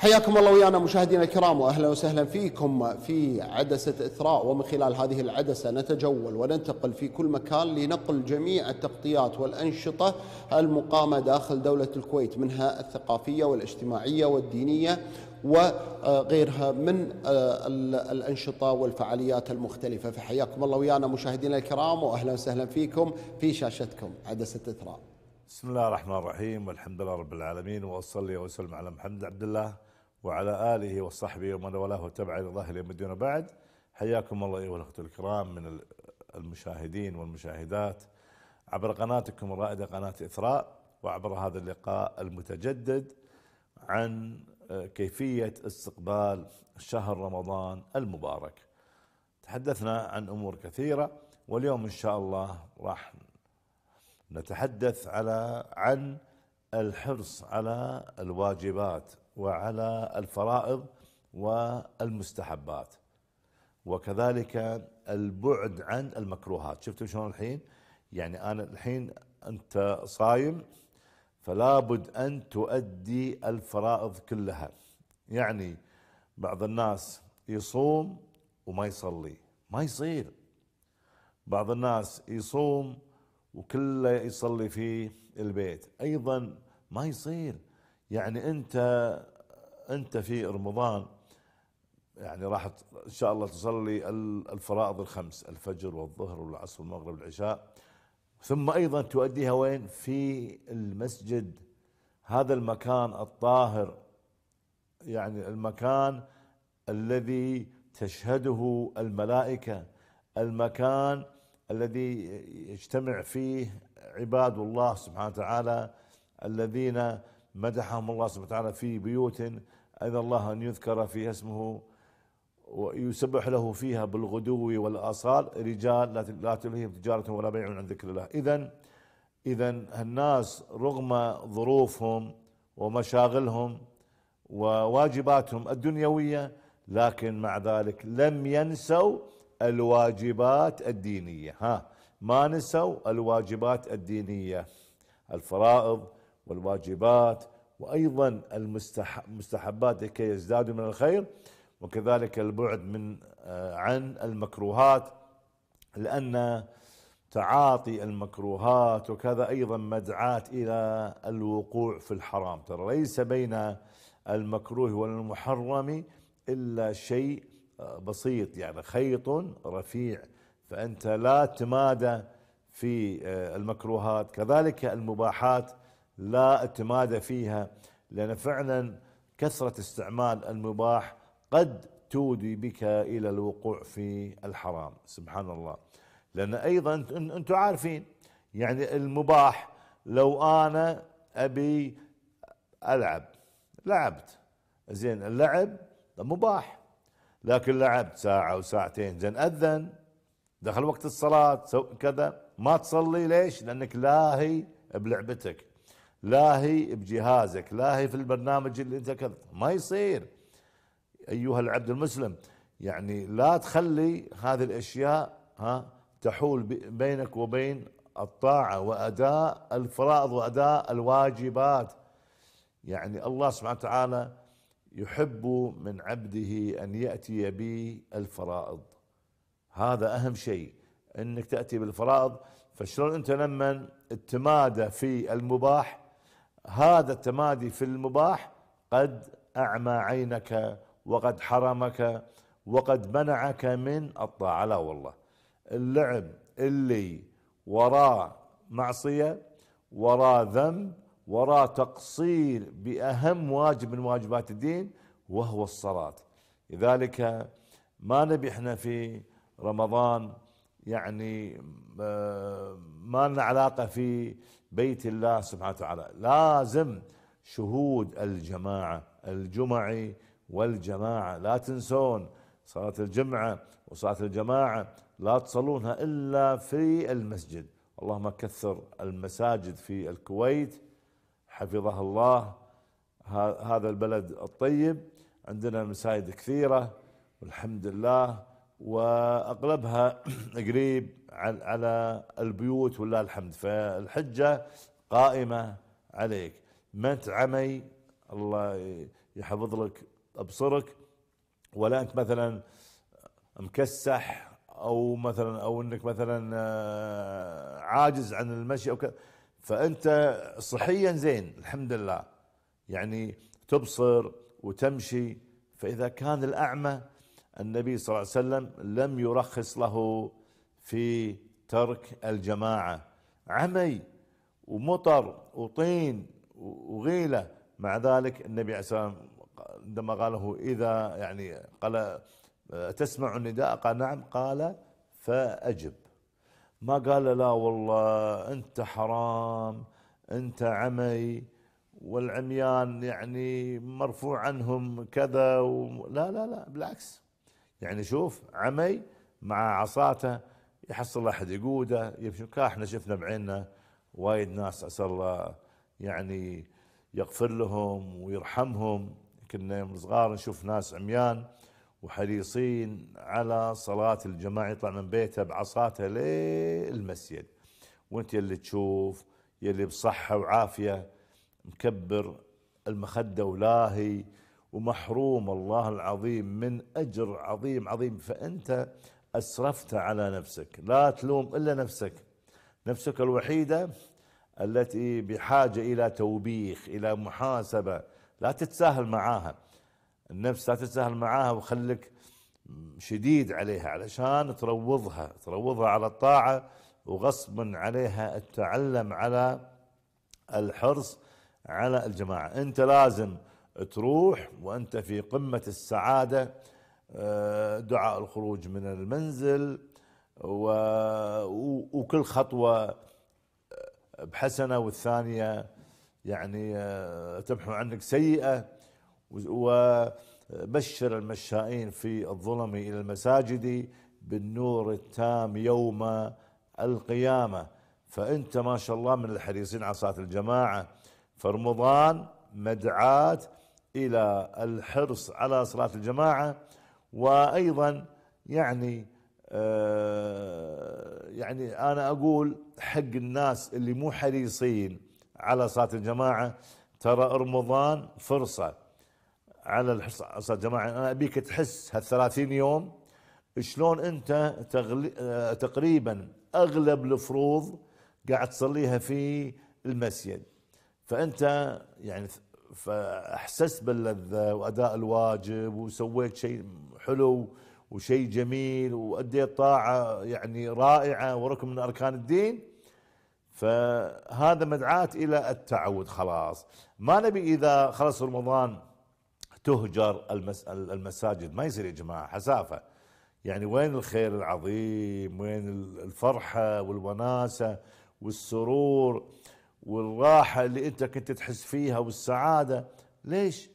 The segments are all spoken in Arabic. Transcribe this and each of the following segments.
حياكم الله ويانا مشاهدينا الكرام واهلا وسهلا فيكم في عدسه اثراء ومن خلال هذه العدسه نتجول وننتقل في كل مكان لنقل جميع التغطيات والانشطه المقامه داخل دوله الكويت منها الثقافيه والاجتماعيه والدينيه وغيرها من آه، الأنشطة والفعاليات المختلفة فحياكم الله ويانا مشاهدينا الكرام وأهلا وسهلا فيكم في شاشتكم عدسة إثراء بسم الله الرحمن الرحيم والحمد لله رب العالمين وأصلي وأسلم على محمد عبد الله وعلى آله وصحبه ومن والاه وتبع إلى الله اليوم الدين بعد حياكم الله أيها الأخوة الكرام من المشاهدين والمشاهدات عبر قناتكم الرائدة قناة إثراء وعبر هذا اللقاء المتجدد عن آه، كيفية استقبال شهر رمضان المبارك تحدثنا عن أمور كثيرة واليوم إن شاء الله راح نتحدث على عن الحرص على الواجبات وعلى الفرائض والمستحبات وكذلك البعد عن المكروهات شفتوا شلون الحين يعني أنا الحين أنت صايم فلا بد أن تؤدي الفرائض كلها يعني بعض الناس يصوم وما يصلي ما يصير بعض الناس يصوم وكله يصلي في البيت أيضا ما يصير يعني انت انت في رمضان يعني راح ان شاء الله تصلي الفرائض الخمس الفجر والظهر والعصر والمغرب والعشاء ثم ايضا تؤديها وين في المسجد هذا المكان الطاهر يعني المكان الذي تشهده الملائكه المكان الذي يجتمع فيه عباد الله سبحانه وتعالى الذين مدحهم الله سبحانه وتعالى في بيوت أذى الله أن يذكر فيها اسمه ويسبح له فيها بالغدو والآصال رجال لا تلهيهم تجارة ولا بيع عن ذكر الله إذا إذا الناس رغم ظروفهم ومشاغلهم وواجباتهم الدنيوية لكن مع ذلك لم ينسوا الواجبات الدينية ها ما نسوا الواجبات الدينية الفرائض والواجبات وأيضا المستحبات لكي يزدادوا من الخير وكذلك البعد من آه، عن المكروهات لأن تعاطي المكروهات وكذا أيضا مدعاة إلى الوقوع في الحرام ترى ليس بين المكروه والمحرم إلا شيء آه، بسيط يعني خيط رفيع فأنت لا تمادى في آه، المكروهات كذلك المباحات لا اعتماد فيها لأن فعلا كثرة استعمال المباح قد تودي بك إلى الوقوع في الحرام سبحان الله لأن أيضا أنتم عارفين يعني المباح لو أنا أبي ألعب لعبت زين اللعب مباح لكن لعبت ساعة أو ساعتين زين أذن دخل وقت الصلاة كذا ما تصلي ليش لأنك لاهي بلعبتك لا هي بجهازك لا هي في البرنامج اللي انت كذا ما يصير ايها العبد المسلم يعني لا تخلي هذه الاشياء ها تحول بينك وبين الطاعه واداء الفرائض واداء الواجبات يعني الله سبحانه وتعالى يحب من عبده ان ياتي بالفرائض هذا اهم شيء انك تاتي بالفرائض فشلون انت لما التماده في المباح هذا التمادي في المباح قد أعمى عينك وقد حرمك وقد منعك من الطاعة لا والله اللعب اللي وراه معصية وراه ذنب وراه تقصير بأهم واجب من واجبات الدين وهو الصلاة لذلك ما نبي احنا في رمضان يعني آه، ما لنا علاقة في بيت الله سبحانه وتعالى لازم شهود الجماعة الجمعي والجماعة لا تنسون صلاة الجمعة وصلاة الجماعة لا تصلونها إلا في المسجد اللهم كثر المساجد في الكويت حفظها الله هذا البلد الطيب عندنا مساجد كثيرة والحمد لله واغلبها قريب على البيوت ولله الحمد فالحجه قائمه عليك ما انت عمي الله يحفظ لك ابصرك ولا انت مثلا مكسح او مثلا او انك مثلا آه، عاجز عن المشي او كذا فانت صحيا زين الحمد لله يعني تبصر وتمشي فاذا كان الاعمى النبي صلى الله عليه وسلم لم يرخص له في ترك الجماعة عمي ومطر وطين وغيلة مع ذلك النبي عليه السلام عندما قاله إذا يعني قال تسمع النداء قال نعم قال فأجب ما قال لا والله أنت حرام أنت عمي والعميان يعني مرفوع عنهم كذا و... لا لا لا بالعكس يعني شوف عمي مع عصاته يحصل احد يقوده يمشي احنا شفنا بعيننا وايد ناس عسى الله يعني يغفر لهم ويرحمهم كنا يوم صغار نشوف ناس عميان وحريصين على صلاة الجماعة يطلع من بيته بعصاته للمسجد وانت يلي تشوف يلي بصحة وعافية مكبر المخدة ولاهي ومحروم الله العظيم من أجر عظيم عظيم فأنت أسرفت على نفسك لا تلوم إلا نفسك نفسك الوحيدة التي بحاجة إلى توبيخ إلى محاسبة لا تتساهل معاها النفس لا تتساهل معاها وخلك شديد عليها علشان تروضها تروضها على الطاعة وغصبا عليها التعلم على الحرص على الجماعة أنت لازم تروح وانت في قمه السعاده آه، دعاء الخروج من المنزل وكل خطوه بحسنه والثانيه يعني آه، تمحو عنك سيئه وبشر المشائين في الظلم الى المساجد بالنور التام يوم القيامه فانت ما شاء الله من الحريصين على صلاه الجماعه فرمضان مدعاه الى الحرص على صلاه الجماعه وايضا يعني آه، يعني انا اقول حق الناس اللي مو حريصين على صلاه الجماعه ترى رمضان فرصه على الحرص على صلاه الجماعه انا ابيك تحس هالثلاثين يوم شلون انت آه، تقريبا اغلب الفروض قاعد تصليها في المسجد فانت يعني فاحسست باللذه واداء الواجب وسويت شيء حلو وشيء جميل واديت طاعه يعني رائعه وركن من اركان الدين فهذا مدعاة الى التعود خلاص ما نبي اذا خلص رمضان تهجر المساجد ما يصير يا جماعه حسافه يعني وين الخير العظيم وين الفرحه والوناسه والسرور والراحة اللي انت كنت تحس فيها والسعادة ليش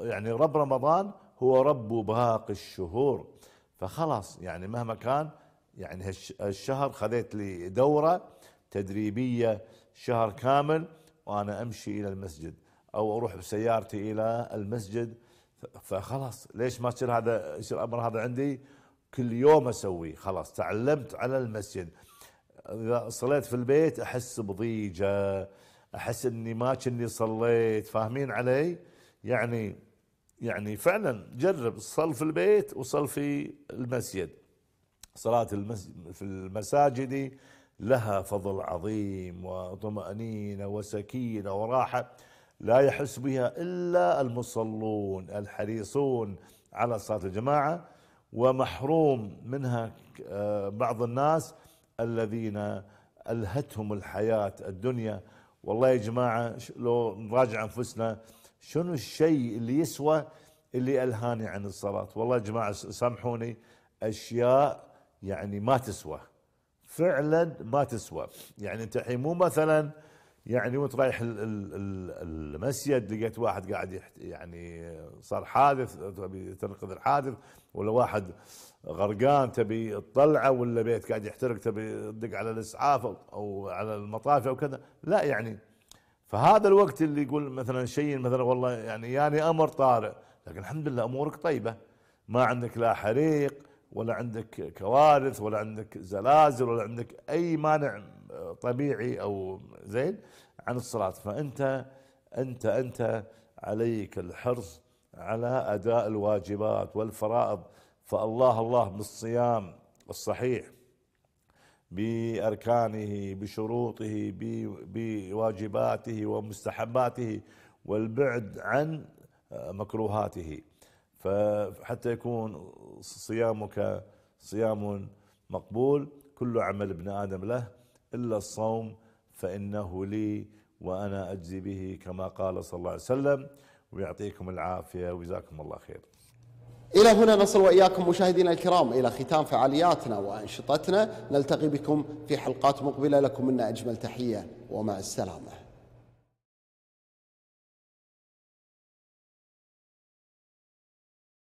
يعني رب رمضان هو رب باقي الشهور فخلاص يعني مهما كان يعني هالشهر خذيت لي دورة تدريبية شهر كامل وانا امشي الى المسجد او اروح بسيارتي الى المسجد فخلاص ليش ما تصير هذا يصير الامر هذا عندي كل يوم اسويه خلاص تعلمت على المسجد اذا صليت في البيت احس بضيجه احس اني ما كني صليت فاهمين علي يعني يعني فعلا جرب صل في البيت وصل في المسجد صلاة في المساجد لها فضل عظيم وطمأنينة وسكينة وراحة لا يحس بها إلا المصلون الحريصون على صلاة الجماعة ومحروم منها آه، بعض الناس الذين ألهتهم الحياة الدنيا والله يا جماعة لو نراجع أنفسنا شنو الشيء اللي يسوى اللي ألهاني عن الصلاة والله يا جماعة سامحوني أشياء يعني ما تسوى فعلا ما تسوى يعني أنت الحين مو مثلا يعني وانت رايح المسجد لقيت واحد قاعد يعني صار حادث تبي تنقذ الحادث ولا واحد غرقان تبي تطلعه ولا بيت قاعد يحترق تبي تدق على الاسعاف او على المطافي او كذا لا يعني فهذا الوقت اللي يقول مثلا شيء مثلا والله يعني يعني امر طارئ لكن الحمد لله امورك طيبه ما عندك لا حريق ولا عندك كوارث ولا عندك زلازل ولا عندك اي مانع طبيعي او زين عن الصلاه فانت انت انت عليك الحرص على اداء الواجبات والفرائض فالله الله بالصيام الصحيح باركانه بشروطه بواجباته ومستحباته والبعد عن مكروهاته فحتى يكون صيامك صيام مقبول كل عمل ابن ادم له الا الصوم فانه لي وانا اجزي به كما قال صلى الله عليه وسلم ويعطيكم العافيه وجزاكم الله خير. الى هنا نصل واياكم مشاهدينا الكرام الى ختام فعالياتنا وانشطتنا، نلتقي بكم في حلقات مقبله لكم منا اجمل تحيه ومع السلامه.